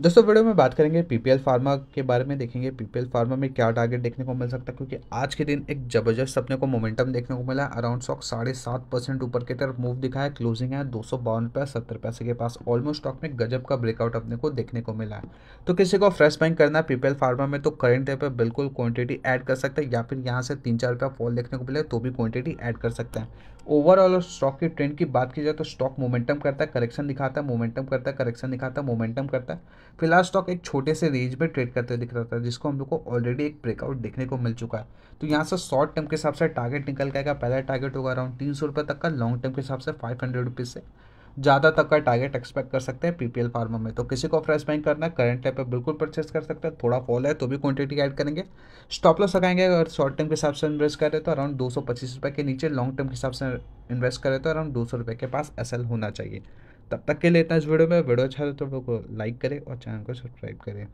दोस्तों वीडियो में बात करेंगे पीपीएल फार्मा के बारे में देखेंगे पीपीएल फार्मा में क्या टारगेट देखने को मिल सकता है क्योंकि आज के दिन एक जबरदस्त अपने को मोमेंटम देखने को मिला अराउंड स्टॉक साढ़े सात परसेंट ऊपर की तरफ मूव दिखा है क्लोजिंग है दो सौ बावन रुपये सत्तर पैसे के पास ऑलमोस्ट स्टॉक में गजब का ब्रेकआउट अपने को देखने को मिला है तो किसी को फ्रेश बैंक करना है पीपीएल फार्मा में तो करेंट पर बिल्कुल क्वान्टिटी एड कर सकता है या फिर यहाँ से तीन चार रुपया फॉल देखने को मिले तो भी क्वान्टिटी एड कर सकते हैं ओवरऑल स्टॉक की ट्रेंड की बात की जाए तो स्टॉक मोमेंटम करता है करेक्शन दिखाता है मोमेंटम करता है करेक्शन दिखाता है मोमेंटम करता है फिलहाल स्टॉक एक छोटे से रेंज में ट्रेड करते दिख रहा था जिसको हम लोग को ऑलरेडी एक ब्रेकआउट देखने को मिल चुका है तो यहाँ से शॉर्ट टर्म के हिसाब से टारगेट निकल के आएगा पहला टारगेट होगा अराउंड तीन सौ रुपये तक का लॉन्ग टर्म के हिसाब से फाइव हंड्रेड रुपीज़ से ज़्यादा तक का टारगेट एक्सपेक्ट कर सकते हैं पीपीएल फार्मा में तो किसी को फ्रेश बाइंग करना है करंट टाइप पर बिल्कुल परचेस कर सकते हैं थोड़ा फॉल है तो भी क्वांटिटी ऐड करेंगे स्टॉप लॉस लगाएंगे अगर शॉर्ट टर्म के हिसाब से इन्वेस्ट करें तो अराउंड दो सौ पच्चीस रुपए के नीचे लॉन्ग टर्म के हिसाब से इन्वेस्ट करें तो अराउंड दो सौ रुपए के पास एस होना चाहिए तब तक के लिए इतना इस वीडियो में वीडियो अच्छा लगे तो लोग को लाइक करें और चैनल को सब्सक्राइब करें